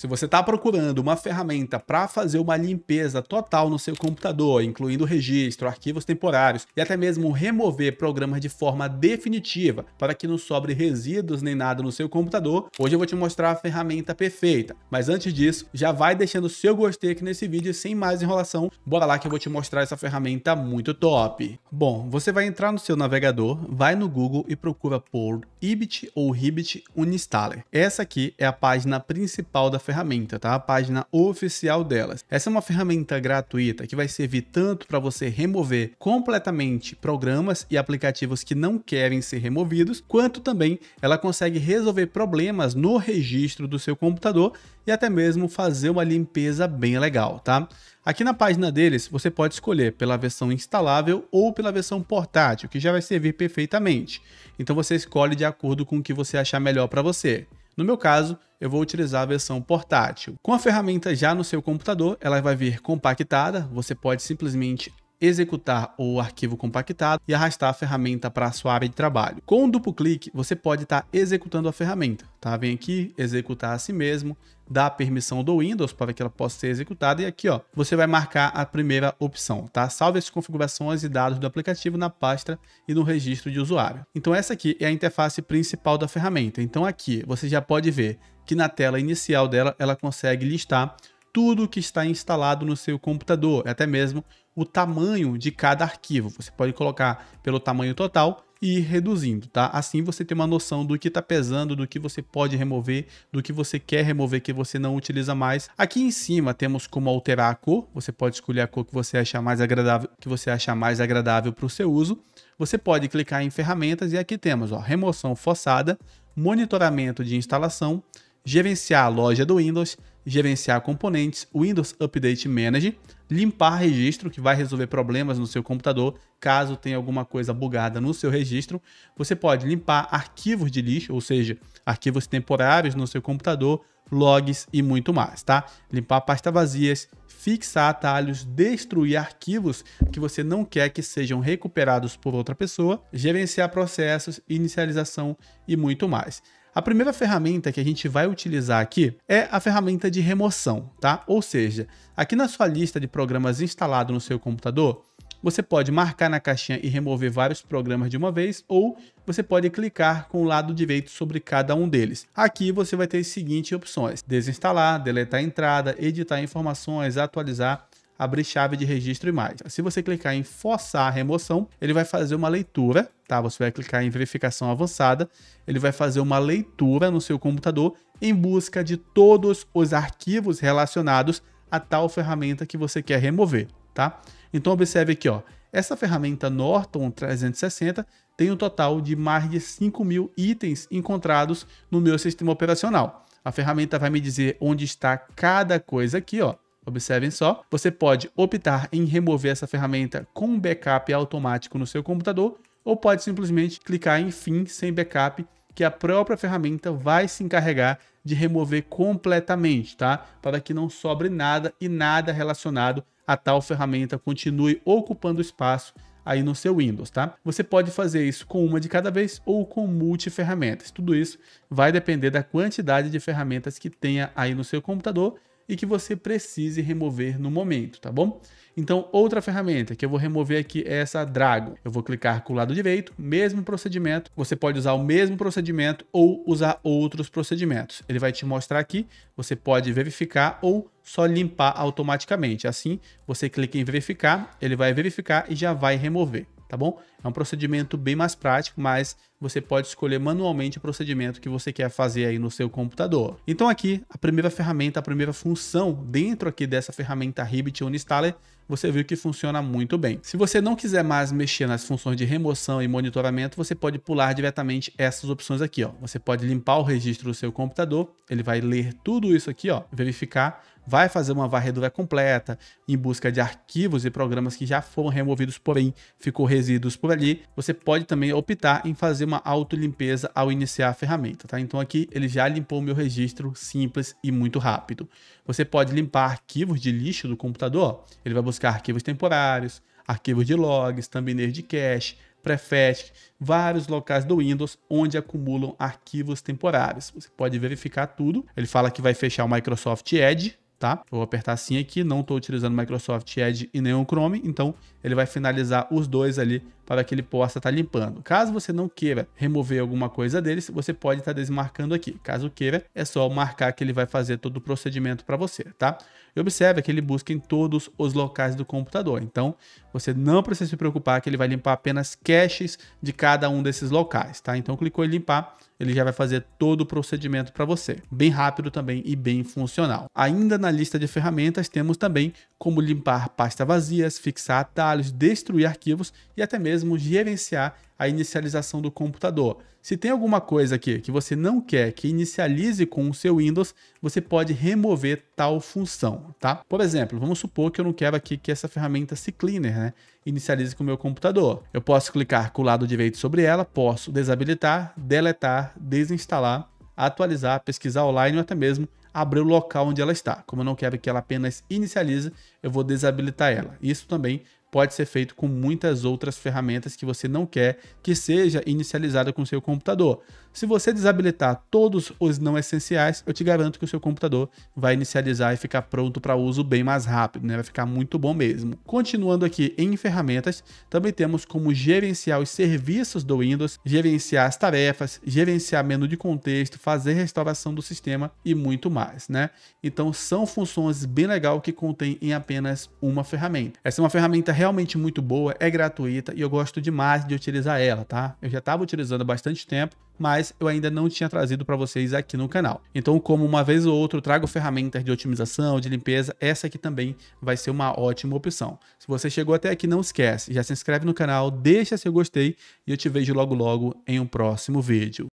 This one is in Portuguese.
Se você está procurando uma ferramenta para fazer uma limpeza total no seu computador, incluindo registro, arquivos temporários e até mesmo remover programas de forma definitiva para que não sobre resíduos nem nada no seu computador, hoje eu vou te mostrar a ferramenta perfeita. Mas antes disso, já vai deixando o seu gostei aqui nesse vídeo sem mais enrolação, bora lá que eu vou te mostrar essa ferramenta muito top. Bom, você vai entrar no seu navegador, vai no Google e procura por Ibit ou Ribit Uninstaller. Essa aqui é a página principal da ferramenta ferramenta, tá? A página oficial delas. Essa é uma ferramenta gratuita que vai servir tanto para você remover completamente programas e aplicativos que não querem ser removidos, quanto também ela consegue resolver problemas no registro do seu computador e até mesmo fazer uma limpeza bem legal, tá? Aqui na página deles, você pode escolher pela versão instalável ou pela versão portátil, que já vai servir perfeitamente. Então você escolhe de acordo com o que você achar melhor para você. No meu caso, eu vou utilizar a versão portátil. Com a ferramenta já no seu computador, ela vai vir compactada, você pode simplesmente executar o arquivo compactado e arrastar a ferramenta para a sua área de trabalho. Com um duplo clique, você pode estar tá executando a ferramenta, tá? Vem aqui, executar a si mesmo, dá a permissão do Windows para que ela possa ser executada e aqui, ó, você vai marcar a primeira opção, tá? Salve as configurações e dados do aplicativo na pasta e no registro de usuário. Então essa aqui é a interface principal da ferramenta. Então aqui você já pode ver que na tela inicial dela ela consegue listar tudo que está instalado no seu computador, até mesmo o tamanho de cada arquivo. Você pode colocar pelo tamanho total e ir reduzindo, tá? Assim você tem uma noção do que está pesando, do que você pode remover, do que você quer remover, que você não utiliza mais. Aqui em cima temos como alterar a cor. Você pode escolher a cor que você achar mais agradável, que você achar mais agradável para o seu uso. Você pode clicar em ferramentas e aqui temos ó, remoção forçada, monitoramento de instalação, gerenciar a loja do Windows, gerenciar componentes, Windows Update Manager, limpar registro, que vai resolver problemas no seu computador, caso tenha alguma coisa bugada no seu registro. Você pode limpar arquivos de lixo, ou seja, arquivos temporários no seu computador, logs e muito mais, tá? Limpar pastas vazias, fixar atalhos, destruir arquivos que você não quer que sejam recuperados por outra pessoa, gerenciar processos, inicialização e muito mais. A primeira ferramenta que a gente vai utilizar aqui é a ferramenta de remoção, tá? Ou seja, aqui na sua lista de programas instalado no seu computador, você pode marcar na caixinha e remover vários programas de uma vez, ou você pode clicar com o lado direito sobre cada um deles. Aqui você vai ter as seguintes opções, desinstalar, deletar a entrada, editar informações, atualizar abrir chave de registro e mais. Se você clicar em forçar a remoção, ele vai fazer uma leitura, tá? Você vai clicar em verificação avançada, ele vai fazer uma leitura no seu computador em busca de todos os arquivos relacionados a tal ferramenta que você quer remover, tá? Então observe aqui, ó, essa ferramenta Norton 360 tem um total de mais de 5 mil itens encontrados no meu sistema operacional. A ferramenta vai me dizer onde está cada coisa aqui, ó. Observem só, você pode optar em remover essa ferramenta com backup automático no seu computador ou pode simplesmente clicar em fim sem backup que a própria ferramenta vai se encarregar de remover completamente, tá? Para que não sobre nada e nada relacionado a tal ferramenta continue ocupando espaço aí no seu Windows, tá? Você pode fazer isso com uma de cada vez ou com multi-ferramentas. Tudo isso vai depender da quantidade de ferramentas que tenha aí no seu computador e que você precise remover no momento, tá bom? Então, outra ferramenta que eu vou remover aqui é essa Dragon. Eu vou clicar com o lado direito, mesmo procedimento. Você pode usar o mesmo procedimento ou usar outros procedimentos. Ele vai te mostrar aqui, você pode verificar ou só limpar automaticamente. Assim, você clica em verificar, ele vai verificar e já vai remover, tá bom? É um procedimento bem mais prático, mas você pode escolher manualmente o procedimento que você quer fazer aí no seu computador. Então aqui, a primeira ferramenta, a primeira função dentro aqui dessa ferramenta Ribbit Uninstaller, você viu que funciona muito bem. Se você não quiser mais mexer nas funções de remoção e monitoramento, você pode pular diretamente essas opções aqui, ó. Você pode limpar o registro do seu computador, ele vai ler tudo isso aqui, ó, verificar vai fazer uma varredura completa em busca de arquivos e programas que já foram removidos, porém ficou resíduos por ali. Você pode também optar em fazer uma autolimpeza ao iniciar a ferramenta, tá? Então aqui ele já limpou o meu registro simples e muito rápido. Você pode limpar arquivos de lixo do computador, ele vai buscar arquivos temporários, arquivos de logs, thumbnails de cache, Prefetch, vários locais do Windows onde acumulam arquivos temporários. Você pode verificar tudo. Ele fala que vai fechar o Microsoft Edge, tá? vou apertar sim aqui, não estou utilizando Microsoft Edge e nem o Chrome, então ele vai finalizar os dois ali para que ele possa estar tá limpando. Caso você não queira remover alguma coisa deles, você pode estar tá desmarcando aqui. Caso queira, é só marcar que ele vai fazer todo o procedimento para você, tá? E observe que ele busca em todos os locais do computador. Então, você não precisa se preocupar que ele vai limpar apenas caches de cada um desses locais, tá? Então, clicou em limpar, ele já vai fazer todo o procedimento para você. Bem rápido também e bem funcional. Ainda na lista de ferramentas, temos também como limpar pastas vazias, fixar atalhos, destruir arquivos e até mesmo gerenciar a inicialização do computador. Se tem alguma coisa aqui que você não quer que inicialize com o seu Windows, você pode remover tal função, tá? Por exemplo, vamos supor que eu não quero aqui que essa ferramenta CCleaner, né, inicialize com o meu computador. Eu posso clicar com o lado direito sobre ela, posso desabilitar, deletar, desinstalar, atualizar, pesquisar online ou até mesmo abrir o local onde ela está. Como eu não quero que ela apenas inicialize, eu vou desabilitar ela. Isso também pode ser feito com muitas outras ferramentas que você não quer que seja inicializada com o seu computador. Se você desabilitar todos os não essenciais, eu te garanto que o seu computador vai inicializar e ficar pronto para uso bem mais rápido, né? Vai ficar muito bom mesmo. Continuando aqui em ferramentas, também temos como gerenciar os serviços do Windows, gerenciar as tarefas, gerenciar menu de contexto, fazer restauração do sistema e muito mais, né? Então são funções bem legal que contém em apenas apenas uma ferramenta. Essa é uma ferramenta realmente muito boa, é gratuita e eu gosto demais de utilizar ela, tá? Eu já estava utilizando há bastante tempo, mas eu ainda não tinha trazido para vocês aqui no canal. Então, como uma vez ou outra eu trago ferramentas de otimização, de limpeza, essa aqui também vai ser uma ótima opção. Se você chegou até aqui, não esquece, já se inscreve no canal, deixa seu gostei e eu te vejo logo logo em um próximo vídeo.